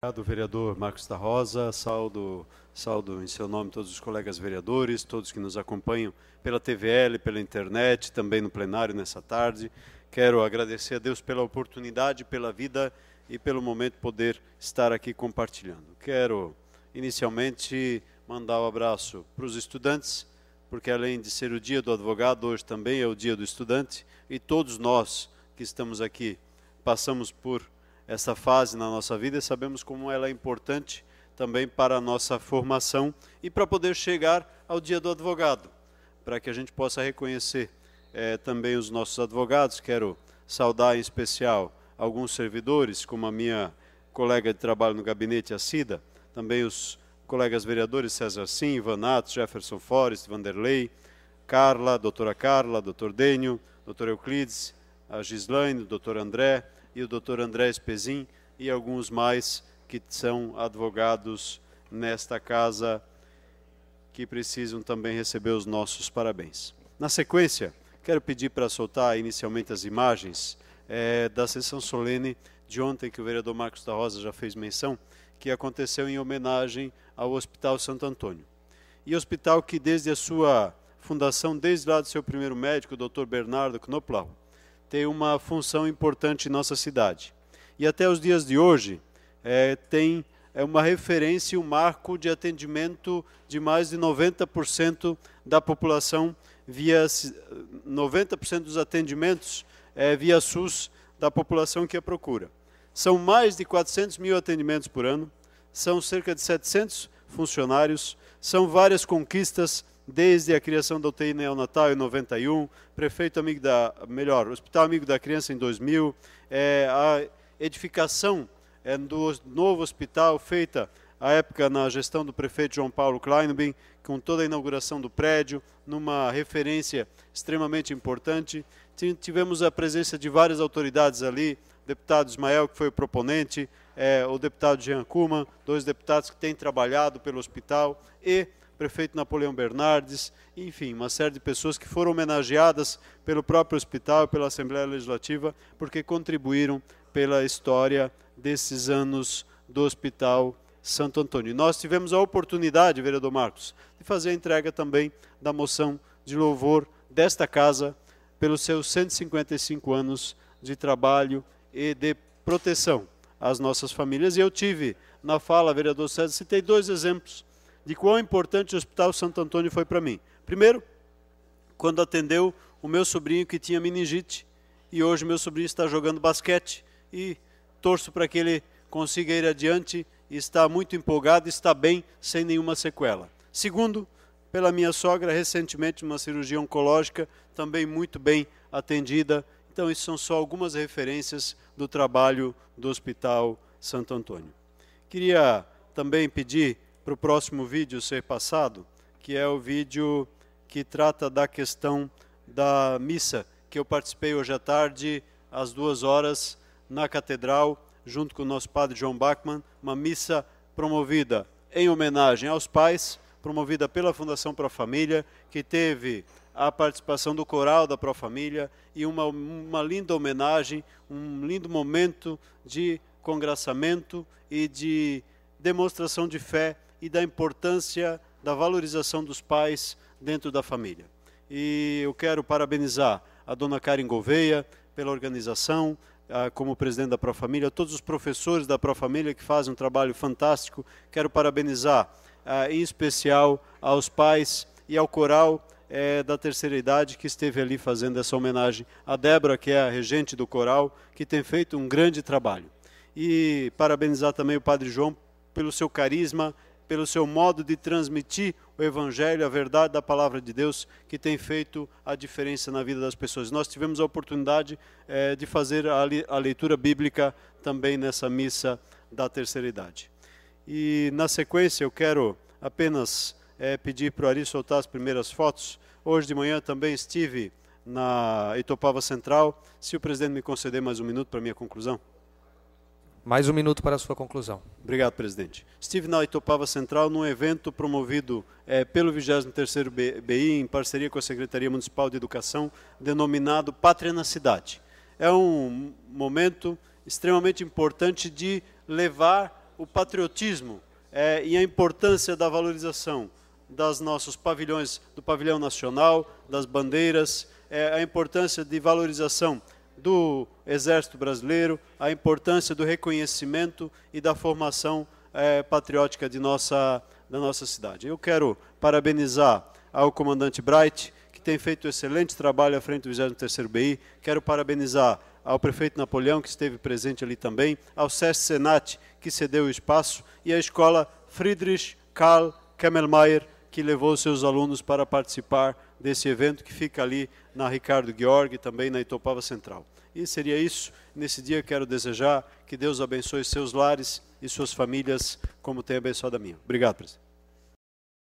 Obrigado, vereador Marcos da Rosa. Saldo, saldo em seu nome todos os colegas vereadores, todos que nos acompanham pela TVL, pela internet, também no plenário nessa tarde. Quero agradecer a Deus pela oportunidade, pela vida e pelo momento poder estar aqui compartilhando. Quero, inicialmente, mandar um abraço para os estudantes, porque além de ser o dia do advogado, hoje também é o dia do estudante e todos nós que estamos aqui passamos por essa fase na nossa vida e sabemos como ela é importante também para a nossa formação e para poder chegar ao dia do advogado, para que a gente possa reconhecer é, também os nossos advogados. Quero saudar em especial alguns servidores, como a minha colega de trabalho no gabinete, a Cida, também os colegas vereadores César Sim, Ivan Atos, Jefferson Forrest, Vanderlei, Carla, doutora Carla, doutor Dênio, doutor Euclides, a Gislaine, doutor André, e o Dr. André Espezin e alguns mais que são advogados nesta casa que precisam também receber os nossos parabéns. Na sequência, quero pedir para soltar inicialmente as imagens é, da sessão solene de ontem, que o vereador Marcos da Rosa já fez menção, que aconteceu em homenagem ao Hospital Santo Antônio. E hospital que, desde a sua fundação, desde lá do seu primeiro médico, o Dr. Bernardo Knoplau, tem uma função importante em nossa cidade. E até os dias de hoje, é, tem é uma referência e um marco de atendimento de mais de 90% da população via 90% dos atendimentos é, via SUS da população que a procura. São mais de 400 mil atendimentos por ano, são cerca de 700 funcionários, são várias conquistas desde a criação da UTI neonatal em 91, prefeito amigo da, melhor, Hospital Amigo da Criança em 2000, é, a edificação é, do novo hospital feita à época na gestão do prefeito João Paulo Kleinbin, com toda a inauguração do prédio, numa referência extremamente importante. Tivemos a presença de várias autoridades ali, deputado Ismael, que foi o proponente, é, o deputado Jean Kuman, dois deputados que têm trabalhado pelo hospital, e prefeito Napoleão Bernardes, enfim, uma série de pessoas que foram homenageadas pelo próprio hospital e pela Assembleia Legislativa, porque contribuíram pela história desses anos do Hospital Santo Antônio. nós tivemos a oportunidade, vereador Marcos, de fazer a entrega também da moção de louvor desta casa pelos seus 155 anos de trabalho e de proteção às nossas famílias. E eu tive na fala, vereador César, citei dois exemplos de quão importante o Hospital Santo Antônio foi para mim. Primeiro, quando atendeu o meu sobrinho que tinha meningite, e hoje meu sobrinho está jogando basquete, e torço para que ele consiga ir adiante, e está muito empolgado, está bem, sem nenhuma sequela. Segundo, pela minha sogra, recentemente, uma cirurgia oncológica, também muito bem atendida. Então, isso são só algumas referências do trabalho do Hospital Santo Antônio. Queria também pedir para o próximo vídeo ser passado, que é o vídeo que trata da questão da missa, que eu participei hoje à tarde, às duas horas, na catedral, junto com o nosso padre João Bachmann, uma missa promovida em homenagem aos pais, promovida pela Fundação Pro Família, que teve a participação do coral da Pro Família e uma, uma linda homenagem, um lindo momento de congraçamento e de demonstração de fé e da importância da valorização dos pais dentro da família. E eu quero parabenizar a dona Karen Gouveia pela organização, como presidente da Profamília, todos os professores da Profamília que fazem um trabalho fantástico. Quero parabenizar, em especial, aos pais e ao coral é, da terceira idade que esteve ali fazendo essa homenagem. A Débora, que é a regente do coral, que tem feito um grande trabalho. E parabenizar também o Padre João pelo seu carisma pelo seu modo de transmitir o Evangelho, a verdade da palavra de Deus, que tem feito a diferença na vida das pessoas. Nós tivemos a oportunidade eh, de fazer a, li, a leitura bíblica também nessa missa da terceira idade. E na sequência eu quero apenas eh, pedir para o Ari soltar as primeiras fotos. Hoje de manhã também estive na Itopava Central. Se o presidente me conceder mais um minuto para minha conclusão. Mais um minuto para a sua conclusão. Obrigado, presidente. Estive na Itopava Central num evento promovido é, pelo 23º BI em parceria com a Secretaria Municipal de Educação, denominado Pátria na Cidade. É um momento extremamente importante de levar o patriotismo é, e a importância da valorização das nossos pavilhões, do pavilhão nacional, das bandeiras, é, a importância de valorização do Exército Brasileiro, a importância do reconhecimento e da formação é, patriótica de nossa, da nossa cidade. Eu quero parabenizar ao comandante Bright, que tem feito um excelente trabalho à frente do 23º BI. Quero parabenizar ao prefeito Napoleão, que esteve presente ali também, ao SESC Senat, que cedeu o espaço, e à escola Friedrich Karl Kemmelmeier, que levou seus alunos para participar desse evento que fica ali na Ricardo Gheorghe, também na Itopava Central. E seria isso. Nesse dia quero desejar que Deus abençoe seus lares e suas famílias, como tem abençoado a minha. Obrigado, presidente.